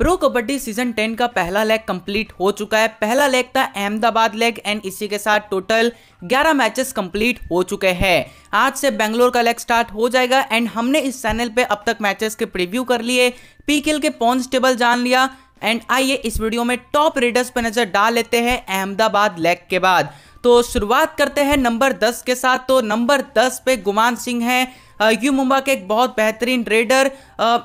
pro kabaddi season 10 का पहला leg complete हो चुका है पहला लेग था अहमदाबाद लेग एंड इसी के साथ टोटल 11 मैचेस कंप्लीट हो चुके हैं आज से बेंगलोर का लेग स्टार्ट हो जाएगा एंड हमने इस चैनल पे अब तक मैचेस के प्रीव्यू कर लिए पीकेल के पॉन्स टेबल जान लिया एंड आइए इस वीडियो में टॉप रेडर्स पर नजर डाल लेते हैं अहमदाबाद लेग के बाद तो शुरुआत करते हैं नंबर दस के साथ तो नंबर दस पे गुमान सिंह है यू मुंबा के एक बहुत बेहतरीन रेडर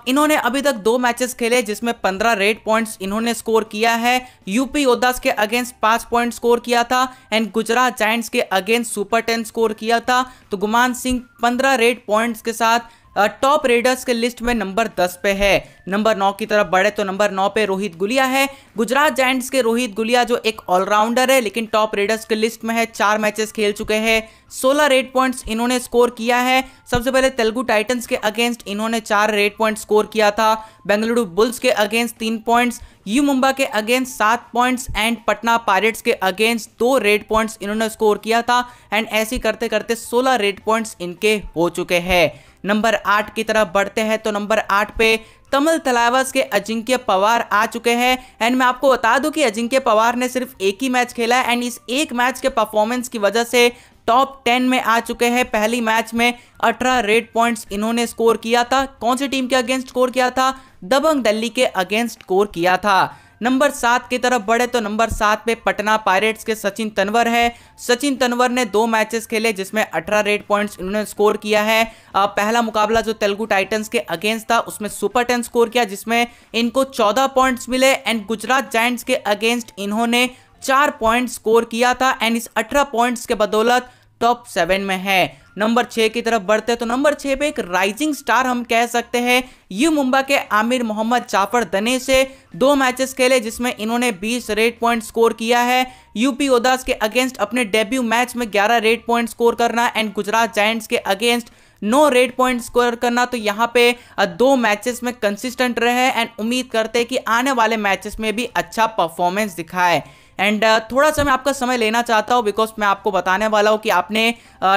इन्होंने अभी तक दो मैचेस खेले जिसमें पंद्रह रेड पॉइंट्स इन्होंने स्कोर किया है यूपी योद्धास के अगेंस्ट पांच पॉइंट स्कोर किया था एंड गुजरात जाइंट्स के अगेंस्ट सुपर टेन स्कोर किया था तो गुमान सिंह पंद्रह रेड पॉइंट्स के साथ टॉप रेडर्स के लिस्ट में नंबर दस पे है नंबर नौ की तरफ बढ़े तो नंबर नौ पे रोहित गुलिया है गुजरात जैंट्स के रोहित गुलिया जो एक ऑलराउंडर है लेकिन टॉप रेडर्स के लिस्ट में है चार मैचेस खेल चुके हैं सोलह रेड पॉइंट्स इन्होंने स्कोर किया है सबसे पहले तेलुगु टाइटन्स के अगेंस्ट इन्होंने चार रेड पॉइंट स्कोर किया था बेंगलुरु बुल्स के अगेंस्ट तीन पॉइंट्स यू मुंबा के अगेंस्ट सात पॉइंट्स एंड पटना पायरेट्स के अगेंस्ट दो रेड पॉइंट्स इन्होंने स्कोर किया था एंड ऐसे करते करते सोलह रेड पॉइंट्स इनके हो चुके हैं नंबर आठ की तरफ बढ़ते हैं तो नंबर आठ पे तमल तलावस के अजिंक्य पवार आ चुके हैं एंड मैं आपको बता दूं कि अजिंक्य पवार ने सिर्फ एक ही मैच खेला है एंड इस एक मैच के परफॉर्मेंस की वजह से टॉप टेन में आ चुके हैं पहली मैच में अठारह रेड पॉइंट्स इन्होंने स्कोर किया था कौन सी टीम के अगेंस्ट स्कोर किया था दबंग दिल्ली के अगेंस्ट स्कोर किया था नंबर सात की तरफ बढ़े तो नंबर सात पे पटना पायरेट्स के सचिन तनवर है सचिन तनवर ने दो मैचेस खेले जिसमें अठारह रेड पॉइंट्स इन्होंने स्कोर किया है पहला मुकाबला जो तेलुगु टाइटन्स के अगेंस्ट था उसमें सुपर टेन स्कोर किया जिसमें इनको चौदह पॉइंट्स मिले एंड गुजरात जाइंट्स के अगेंस्ट इन्होंने चार पॉइंट स्कोर किया था एंड इस अठारह पॉइंट्स के बदौलत टॉप सेवन में है नंबर छः की तरफ बढ़ते हैं तो नंबर छः पे एक राइजिंग स्टार हम कह सकते हैं यू मुंबा के आमिर मोहम्मद जाफर दने से दो मैचेस खेले जिसमें इन्होंने 20 रेड पॉइंट स्कोर किया है यूपी ओदास के अगेंस्ट अपने डेब्यू मैच में 11 रेड पॉइंट स्कोर करना एंड गुजरात जायंट्स के against no raid point score करना तो यहाँ पे दो मैचेस में कंसिस्टेंट रहे एंड उम्मीद करते हैं कि आने वाले मैचेस में भी अच्छा परफॉर्मेंस दिखाए एंड uh, थोड़ा सा मैं आपका समय लेना चाहता हूँ बिकॉज मैं आपको बताने वाला हूँ कि आपने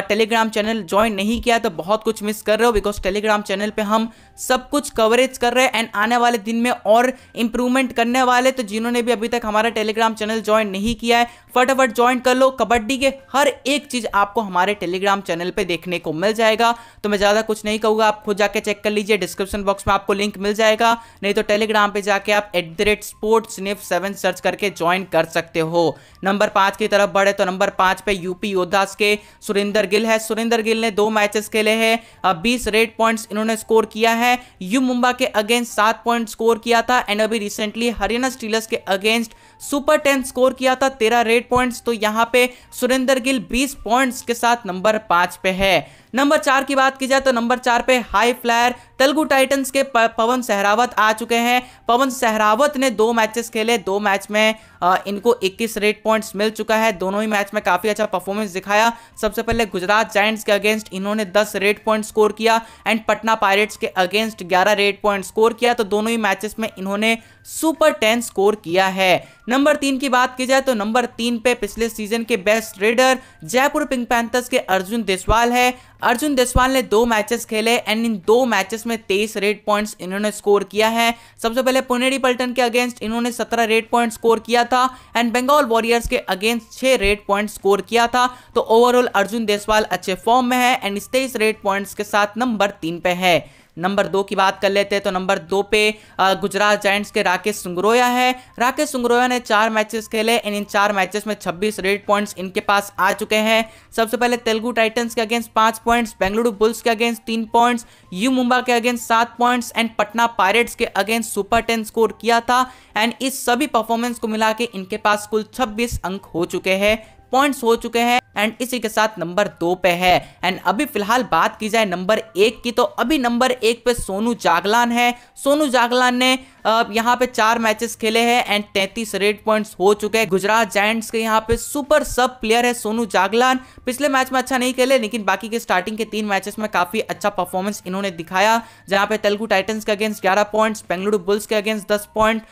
टेलीग्राम चैनल ज्वाइन नहीं किया तो बहुत कुछ मिस कर रहे हो बिकॉज टेलीग्राम चैनल पर हम सब कुछ कवरेज कर रहे हैं एंड आने वाले दिन में और इम्प्रूवमेंट करने वाले तो जिन्होंने भी अभी तक हमारा टेलीग्राम चैनल ज्वाइन नहीं किया है फटाफट ज्वाइन कर लो कबड्डी के हर एक चीज़ आपको हमारे टेलीग्राम चैनल पर देखने को मिल जाएगा तो मैं ज़्यादा कुछ नहीं कहूँगा आप खुद जाके चेक कर लीजिए डिस्क्रिप्शन बॉक्स में आपको लिंक मिल जाएगा नहीं तो टेलीग्राम पर जाके आप at the rate sports seven search करके ज्वाइन कर सकते सकते हो नंबर पांच की तरफ बढ़े तो नंबर पांच पे यूपी योद्धास के सुरेंद्र गिल है सुरेंद्र गिल ने दो मैचेस खेले हैं अब बीस रेड पॉइंट्स इन्होंने स्कोर किया है यू मुंबा के अगेंस्ट सात पॉइंट स्कोर किया था एंड अभी रिसेंटली हरियाणा स्टीलर्स के अगेंस्ट सुपर टेन स्कोर किया था तेरह रेड पॉइंट्स तो यहाँ पे सुरेंद्र गिल बीस पॉइंट्स के साथ नंबर पांच पे है नंबर चार की बात की जाए तो नंबर चार पे हाई फ्लायर तेलुगु टाइटंस के पवन सहरावत आ चुके हैं पवन सहरावत ने दो मैचेस खेले दो मैच में आ, इनको 21 रेट पॉइंट्स मिल चुका है दोनों ही मैच में काफ़ी अच्छा परफॉर्मेंस दिखाया सबसे पहले गुजरात जाइंट्स के अगेंस्ट इन्होंने 10 रेट पॉइंट स्कोर किया एंड पटना पायरेट्स के अगेंस्ट ग्यारह रेट पॉइंट स्कोर किया तो दोनों ही मैचेस में इन्होंने सुपर टेन स्कोर किया है नंबर तीन की बात की जाए तो नंबर तीन पे पिछले सीजन के best raider Jaipur pink panthers के अर्जुन देसवाल है अर्जुन देसवाल ने दो मैचेस खेले एंड इन दो मैचेस में तेईस रेड पॉइंट्स इन्होंने स्कोर किया है सबसे पहले पुनेरी पल्टन के अगेंस्ट इन्होंने सत्रह रेड पॉइंट स्कोर किया था एंड बंगाल वॉरियर्स के अगेंस्ट छह रेड पॉइंट स्कोर किया था तो ओवरऑल अर्जुन देसवाल अच्छे फॉर्म में है एंड इस तेईस रेड पॉइंट्स के साथ नंबर तीन पे है नंबर दो की बात कर लेते हैं तो नंबर दो पे गुजरात जैंट्स के राकेश सुंगरोया है राकेश सुंगरोया ने चार मैचेस खेले एंड इन चार मैचेस में 26 रेड पॉइंट्स इनके पास आ चुके हैं सबसे पहले तेलुगु टाइटंस के अगेंस्ट पांच पॉइंट्स बेंगलुरु बुल्स के अगेंस्ट तीन पॉइंट्स यू मुंबा के अगेंस्ट सात पॉइंट्स एंड पटना पायरेट्स के अगेंस्ट सुपर टेन स्कोर किया था एंड इस सभी परफॉर्मेंस को मिला के इनके पास कुल छब्बीस अंक हो चुके हैं पॉइंट्स हो चुके हैं एंड इसी के साथ नंबर दो पे है एंड अभी फिलहाल बात की जाए नंबर एक की तो अभी नंबर एक पे सोनू जागलान है सोनू जागलान ने यहाँ पे चार मैचेस खेले हैं एंड तैतीस रेड पॉइंट्स हो चुके हैं गुजरात जैंट्स के यहाँ पे सुपर सब प्लेयर है सोनू जागलान पिछले मैच में अच्छा नहीं खेले लेकिन बाकी के स्टार्टिंग के तीन मैचेस में काफी अच्छा परफॉर्मेंस इन्होंने दिखाया जहाँ पे तेलुगु टाइटन्स के अगेंस्ट ग्यारह पॉइंट्स बेंगलुरु बुल्स के अगेंस्ट दस पॉइंट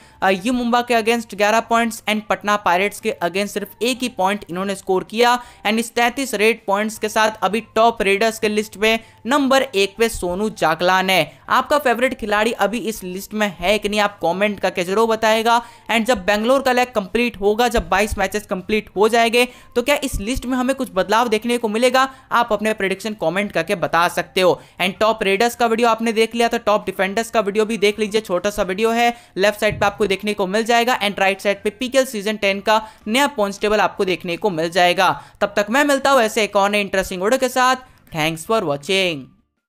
यू मुंबा के अगेंस्ट ग्यारह पॉइंट्स एंड पटना पायरेट्स के अगेंस्ट सिर्फ एक ही पॉइंट इन्होंने स्कोर किया एंड इस तैतीस रेड पॉइंट्स के साथ अभी टॉप रेडर्स के लिस्ट में नंबर एक पे सोनू जागलान है आपका फेवरेट खिलाड़ी अभी इस लिस्ट में है कि नहीं आप कमेंट करके जरूर बताएगा एंड जब बेंगलोर का लैग कंप्लीट होगा जब 22 मैचेस कंप्लीट हो जाएंगे तो क्या इस लिस्ट में हमें कुछ बदलाव देखने को मिलेगा आप अपने प्रडिक्शन कॉमेंट करके बता सकते हो एंड टॉप रेडर्स का वीडियो आपने देख लिया तो टॉप डिफेंडर्स का वीडियो भी देख लीजिए छोटा सा वीडियो है लेफ्ट साइड पर आपको देखने को मिल जाएगा एंड राइट साइड पर पीकेल सीजन टेन का नया पॉन्स्टेबल आपको देखने को मिल जाएगा तब तक मैं मिलता हूँ ऐसे एक और इंटरेस्टिंग वीडियो के साथ थैंक्स फॉर वॉचिंग